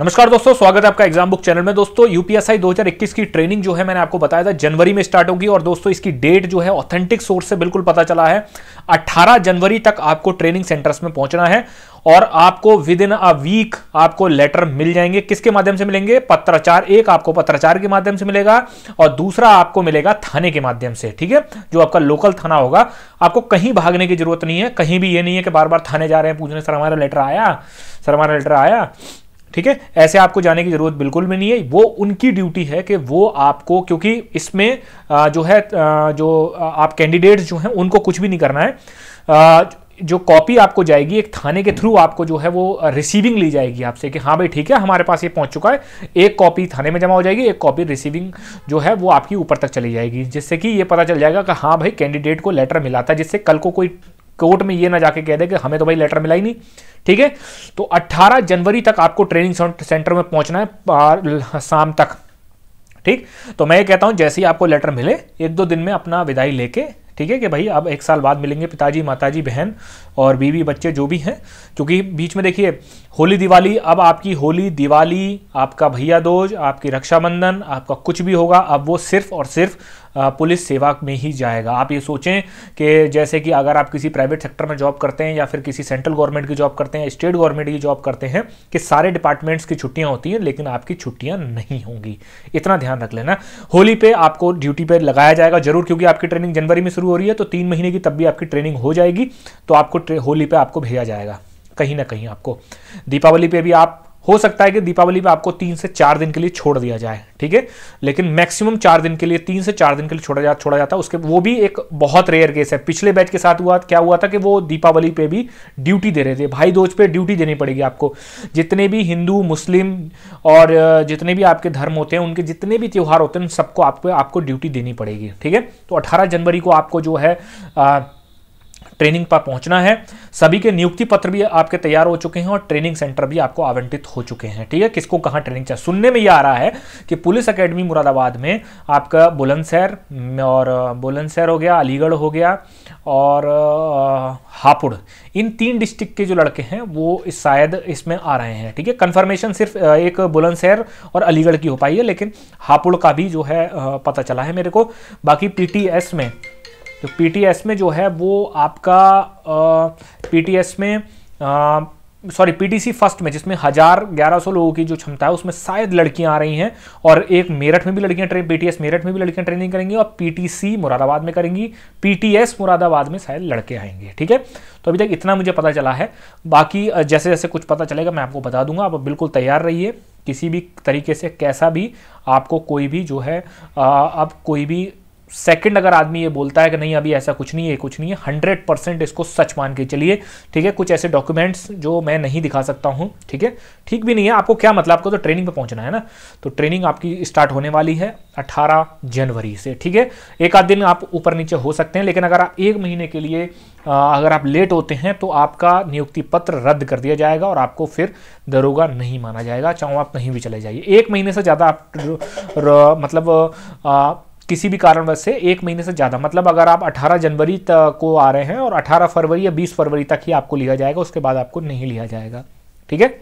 नमस्कार दोस्तों स्वागत है आपका एग्जाम बुक चैनल में दोस्तों यूपीएसआई 2021 की ट्रेनिंग जो है मैंने आपको बताया था जनवरी में स्टार्ट होगी और दोस्तों इसकी डेट जो है ऑथेंटिक सोर्स से बिल्कुल पता चला है 18 जनवरी तक आपको ट्रेनिंग सेंटर्स में पहुंचना है और आपको विद इन अ वीक आपको लेटर मिल जाएंगे किसके माध्यम से मिलेंगे पत्राचार एक आपको पत्राचार के माध्यम से मिलेगा और दूसरा आपको मिलेगा थाने के माध्यम से ठीक है जो आपका लोकल थाना होगा आपको कहीं भागने की जरूरत नहीं है कहीं भी ये नहीं है कि बार बार थाने जा रहे हैं पूछने सर हमारा लेटर आया सर हमारा लेटर आया ठीक है ऐसे आपको जाने की ज़रूरत बिल्कुल भी नहीं है वो उनकी ड्यूटी है कि वो आपको क्योंकि इसमें जो है जो आप कैंडिडेट्स जो हैं उनको कुछ भी नहीं करना है जो कॉपी आपको जाएगी एक थाने के थ्रू आपको जो है वो रिसीविंग ली जाएगी आपसे कि हाँ भाई ठीक है हमारे पास ये पहुंच चुका है एक कॉपी थाने में जमा हो जाएगी एक कॉपी रिसीविंग जो है वो आपकी ऊपर तक चली जाएगी जिससे कि ये पता चल जाएगा कि हाँ भाई कैंडिडेट को लेटर मिला था जिससे कल को कोई कोर्ट में ये ना जाके कह दे कि हमें तो भाई लेटर मिला ही नहीं ठीक है तो 18 जनवरी तक आपको ट्रेनिंग सेंटर में पहुंचना है शाम तक ठीक तो मैं ये कहता हूं जैसे ही आपको लेटर मिले एक दो दिन में अपना विदाई लेके ठीक है कि भाई अब एक साल बाद मिलेंगे पिताजी माताजी बहन और बीवी बच्चे जो भी हैं क्योंकि बीच में देखिए होली दिवाली अब आपकी होली दिवाली आपका भैया दोज आपकी रक्षाबंधन आपका कुछ भी होगा अब वो सिर्फ और सिर्फ पुलिस सेवा में ही जाएगा आप ये सोचें कि जैसे कि अगर आप किसी प्राइवेट सेक्टर में जॉब करते हैं या फिर किसी सेंट्रल गवर्नमेंट की जॉब करते हैं स्टेट गवर्नमेंट की जॉब करते हैं कि सारे डिपार्टमेंट्स की छुट्टियाँ होती हैं लेकिन आपकी छुट्टियाँ नहीं होंगी इतना ध्यान रख लेना होली पे आपको ड्यूटी पर लगाया जाएगा जरूर क्योंकि आपकी ट्रेनिंग जनवरी में शुरू हो रही है तो तीन महीने की तब भी आपकी ट्रेनिंग हो जाएगी तो आपको होली पे आपको भेजा जाएगा कहीं ना कहीं आपको दीपावली पे भी आप हो सकता है कि दीपावली में आपको तीन से चार दिन के लिए छोड़ दिया जाए ठीक है लेकिन मैक्सिमम चार दिन के लिए तीन से चार दिन के लिए छोड़ा जा छोड़ा जाता है उसके वो भी एक बहुत रेयर केस है पिछले बैच के साथ हुआ क्या हुआ था कि वो दीपावली पे भी ड्यूटी दे रहे थे भाई दोज पे ड्यूटी देनी पड़ेगी आपको जितने भी हिंदू मुस्लिम और जितने भी आपके धर्म होते हैं उनके जितने भी त्यौहार होते हैं उन सबको आपको आपको ड्यूटी देनी पड़ेगी ठीक है तो अठारह जनवरी को आपको जो है आ, ट्रेनिंग पर पहुंचना है सभी के नियुक्ति पत्र भी आपके तैयार हो चुके हैं और ट्रेनिंग सेंटर भी आपको आवंटित हो चुके हैं ठीक है किसको कहाँ ट्रेनिंग चाहिए सुनने में ये आ रहा है कि पुलिस अकेडमी मुरादाबाद में आपका बुलंदशहर और बुलंदशहर हो गया अलीगढ़ हो गया और हापुड़ इन तीन डिस्ट्रिक्ट के जो लड़के हैं वो इस शायद इसमें आ रहे हैं ठीक है कन्फर्मेशन सिर्फ एक बुलंदशहर और अलीगढ़ की हो पाई है लेकिन हापुड़ का भी जो है पता चला है मेरे को बाकी पीटीएस में तो पीटीएस में जो है वो आपका पीटीएस में सॉरी पीटीसी फर्स्ट में जिसमें हज़ार ग्यारह सौ लोगों की जो क्षमता है उसमें शायद लड़कियां आ रही हैं और एक मेरठ में भी लड़कियां ट्रेन पीटीएस मेरठ में भी लड़कियां ट्रेनिंग करेंगी और पीटीसी मुरादाबाद में करेंगी पीटीएस मुरादाबाद में शायद लड़के आएंगे ठीक है तो अभी तक इतना मुझे पता चला है बाकी जैसे जैसे कुछ पता चलेगा मैं आपको बता दूंगा आप बिल्कुल तैयार रहिए किसी भी तरीके से कैसा भी आपको कोई भी जो है आप कोई भी सेकंड अगर आदमी ये बोलता है कि नहीं अभी ऐसा कुछ नहीं है कुछ नहीं है हंड्रेड परसेंट इसको सच मान के चलिए ठीक है कुछ ऐसे डॉक्यूमेंट्स जो मैं नहीं दिखा सकता हूँ ठीक है ठीक भी नहीं है आपको क्या मतलब आपको तो ट्रेनिंग पर पहुंचना है ना तो ट्रेनिंग आपकी स्टार्ट होने वाली है अट्ठारह जनवरी से ठीक है एक आध दिन आप ऊपर नीचे हो सकते हैं लेकिन अगर आप एक महीने के लिए अगर आप लेट होते हैं तो आपका नियुक्ति पत्र रद्द कर दिया जाएगा और आपको फिर दरोगा नहीं माना जाएगा चाहे आप कहीं भी चले जाइए एक महीने से ज़्यादा आप मतलब किसी भी कारणवश से एक महीने से ज़्यादा मतलब अगर आप 18 जनवरी तक को आ रहे हैं और 18 फरवरी या 20 फरवरी तक ही आपको लिया जाएगा उसके बाद आपको नहीं लिया जाएगा ठीक है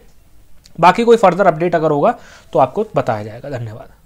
बाकी कोई फर्दर अपडेट अगर होगा तो आपको बताया जाएगा धन्यवाद